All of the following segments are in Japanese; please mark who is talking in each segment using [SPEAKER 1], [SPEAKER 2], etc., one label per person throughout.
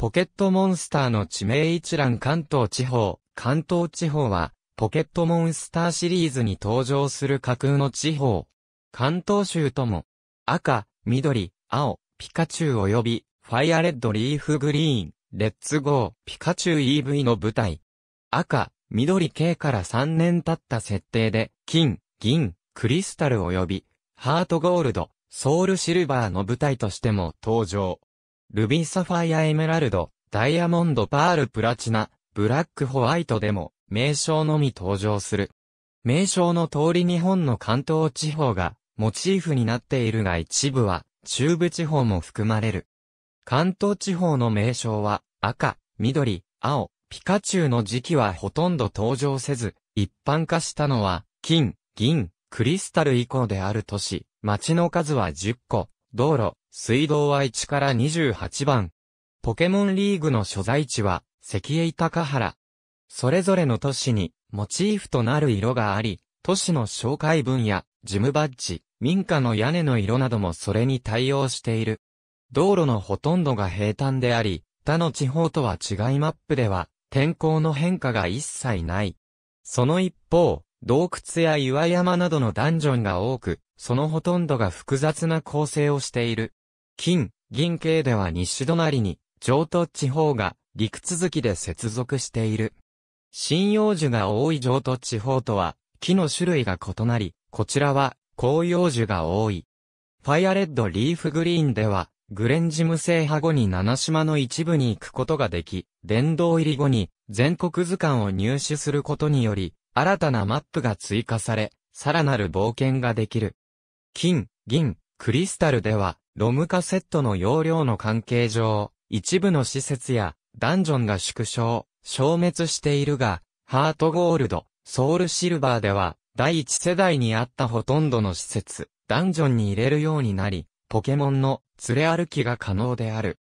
[SPEAKER 1] ポケットモンスターの地名一覧関東地方。関東地方は、ポケットモンスターシリーズに登場する架空の地方。関東州とも、赤、緑、青、ピカチュウ及び、ファイアレッドリーフグリーン、レッツゴー、ピカチュウ EV の舞台。赤、緑系から3年経った設定で、金、銀、クリスタル及び、ハートゴールド、ソウルシルバーの舞台としても登場。ルビーサファイアエメラルド、ダイヤモンドパールプラチナ、ブラックホワイトでも、名称のみ登場する。名称の通り日本の関東地方が、モチーフになっているが一部は、中部地方も含まれる。関東地方の名称は、赤、緑、青、ピカチュウの時期はほとんど登場せず、一般化したのは、金、銀、クリスタル以降である都市、町の数は10個、道路、水道は1から28番。ポケモンリーグの所在地は、石英高原。それぞれの都市に、モチーフとなる色があり、都市の紹介文や、ジムバッジ、民家の屋根の色などもそれに対応している。道路のほとんどが平坦であり、他の地方とは違いマップでは、天候の変化が一切ない。その一方、洞窟や岩山などのダンジョンが多く、そのほとんどが複雑な構成をしている。金、銀系では西隣に、上都地方が陸続きで接続している。針葉樹が多い上都地方とは、木の種類が異なり、こちらは紅葉樹が多い。ファイアレッドリーフグリーンでは、グレンジム製派後に七島の一部に行くことができ、殿堂入り後に全国図鑑を入手することにより、新たなマップが追加され、さらなる冒険ができる。金、銀、クリスタルでは、ロムカセットの容量の関係上、一部の施設やダンジョンが縮小、消滅しているが、ハートゴールド、ソウルシルバーでは、第一世代にあったほとんどの施設、ダンジョンに入れるようになり、ポケモンの連れ歩きが可能である。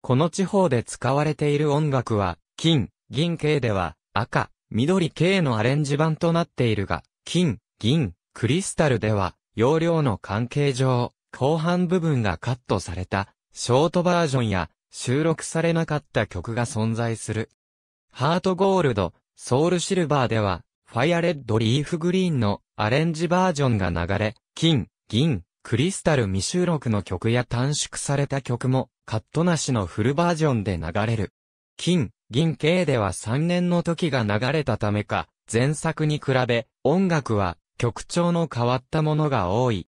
[SPEAKER 1] この地方で使われている音楽は、金、銀系では、赤、緑系のアレンジ版となっているが、金、銀、クリスタルでは、容量の関係上、後半部分がカットされた、ショートバージョンや、収録されなかった曲が存在する。ハートゴールド、ソウルシルバーでは、ファイアレッドリーフグリーンのアレンジバージョンが流れ、金、銀、クリスタル未収録の曲や短縮された曲も、カットなしのフルバージョンで流れる。金、銀系では3年の時が流れたためか、前作に比べ、音楽は曲調の変わったものが多い。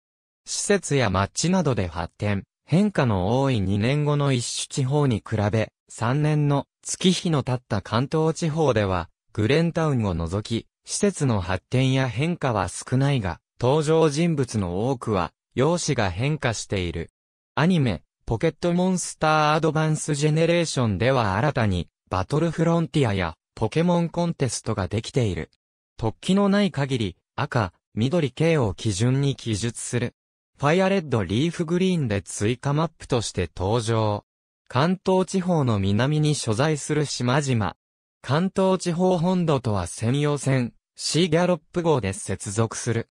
[SPEAKER 1] 施設や街などで発展、変化の多い2年後の一種地方に比べ、3年の月日の経った関東地方では、グレンタウンを除き、施設の発展や変化は少ないが、登場人物の多くは、容姿が変化している。アニメ、ポケットモンスターアドバンスジェネレーションでは新たに、バトルフロンティアや、ポケモンコンテストができている。突起のない限り、赤、緑系を基準に記述する。ファイアレッドリーフグリーンで追加マップとして登場。関東地方の南に所在する島々。関東地方本土とは専用線、シーギャロップ号で接続する。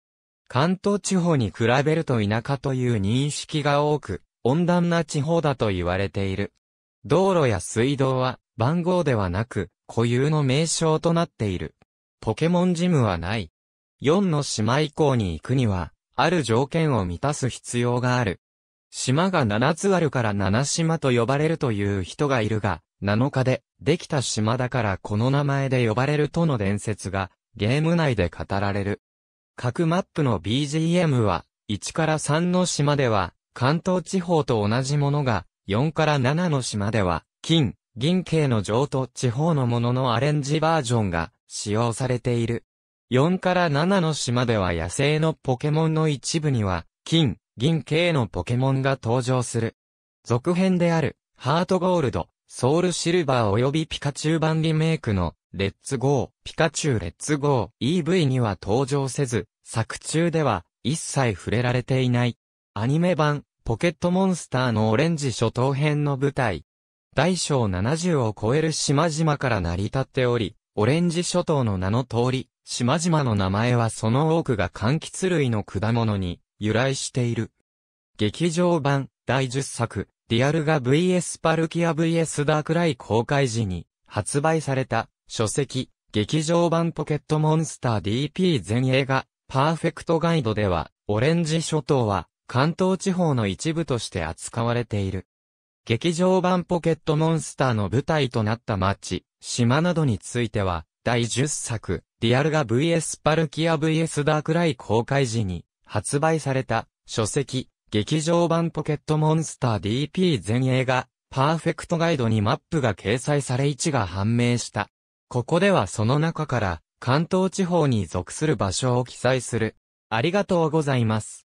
[SPEAKER 1] 関東地方に比べると田舎という認識が多く、温暖な地方だと言われている。道路や水道は番号ではなく固有の名称となっている。ポケモンジムはない。4の島以降に行くには、ある条件を満たす必要がある。島が7つあるから7島と呼ばれるという人がいるが、7日で、できた島だからこの名前で呼ばれるとの伝説が、ゲーム内で語られる。各マップの BGM は、1から3の島では、関東地方と同じものが、4から7の島では、金、銀系の上と地方のもののアレンジバージョンが使用されている。4から7の島では野生のポケモンの一部には、金、銀系のポケモンが登場する。続編である、ハートゴールド、ソウルシルバー及びピカチュウ版リメイクの、レッツゴー、ピカチュウレッツゴー、EV には登場せず、作中では、一切触れられていない。アニメ版、ポケットモンスターのオレンジ初等編の舞台。大小70を超える島々から成り立っており、オレンジ諸島の名の通り、島々の名前はその多くが柑橘類の果物に由来している。劇場版第10作、リアルガ VS パルキア VS ダークライ公開時に発売された書籍、劇場版ポケットモンスター DP 全映画、パーフェクトガイドでは、オレンジ諸島は関東地方の一部として扱われている。劇場版ポケットモンスターの舞台となった町、島などについては、第10作、ディアルガ VS パルキア VS ダークライ公開時に発売された書籍劇場版ポケットモンスター DP 全映画パーフェクトガイドにマップが掲載され位置が判明した。ここではその中から関東地方に属する場所を記載する。ありがとうございます。